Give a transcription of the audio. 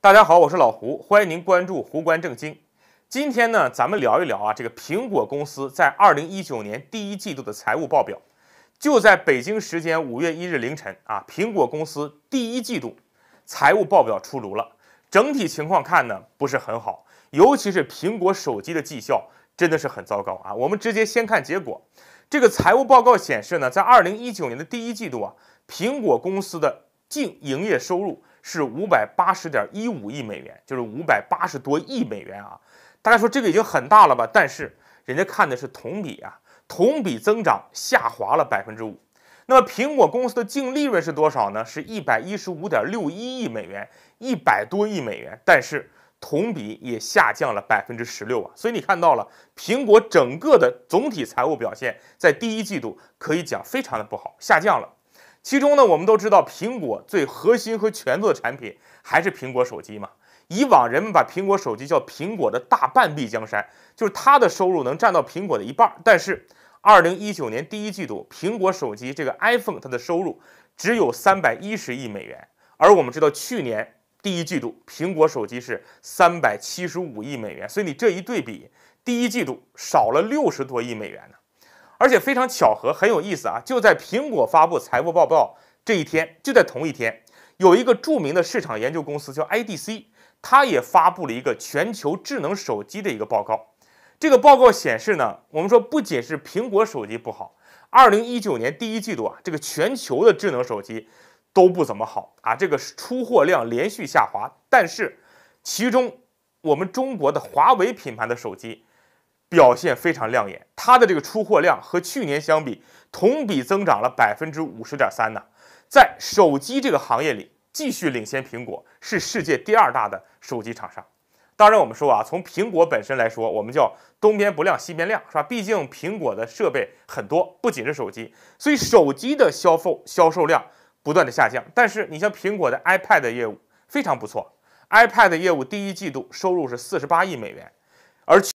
大家好，我是老胡，欢迎您关注胡观正经。今天呢，咱们聊一聊啊，这个苹果公司在二零一九年第一季度的财务报表。就在北京时间五月一日凌晨啊，苹果公司第一季度财务报表出炉了。整体情况看呢，不是很好，尤其是苹果手机的绩效真的是很糟糕啊。我们直接先看结果。这个财务报告显示呢，在二零一九年的第一季度啊，苹果公司的净营业收入是五百八十点一五亿美元，就是五百八十多亿美元啊！大家说这个已经很大了吧？但是人家看的是同比啊，同比增长下滑了百分之五。那么苹果公司的净利润是多少呢？是一百一十五点六一亿美元，一百多亿美元，但是同比也下降了百分之十六啊！所以你看到了，苹果整个的总体财务表现在第一季度可以讲非常的不好，下降了。其中呢，我们都知道，苹果最核心和拳头的产品还是苹果手机嘛。以往人们把苹果手机叫苹果的大半壁江山，就是它的收入能占到苹果的一半。但是，二零一九年第一季度，苹果手机这个 iPhone 它的收入只有三百一十亿美元，而我们知道去年第一季度苹果手机是三百七十五亿美元，所以你这一对比，第一季度少了六十多亿美元呢。而且非常巧合，很有意思啊！就在苹果发布财务报告这一天，就在同一天，有一个著名的市场研究公司叫 IDC，它也发布了一个全球智能手机的一个报告。这个报告显示呢，我们说不仅是苹果手机不好，二零一九年第一季度啊，这个全球的智能手机都不怎么好啊，这个出货量连续下滑。但是，其中我们中国的华为品牌的手机。表现非常亮眼，它的这个出货量和去年相比，同比增长了百分之五十点三呢。在手机这个行业里，继续领先苹果，是世界第二大的手机厂商。当然，我们说啊，从苹果本身来说，我们叫东边不亮西边亮，是吧？毕竟苹果的设备很多，不仅是手机，所以手机的销售销售量不断的下降。但是你像苹果的 iPad 业务非常不错，iPad 业务第一季度收入是四十八亿美元，而。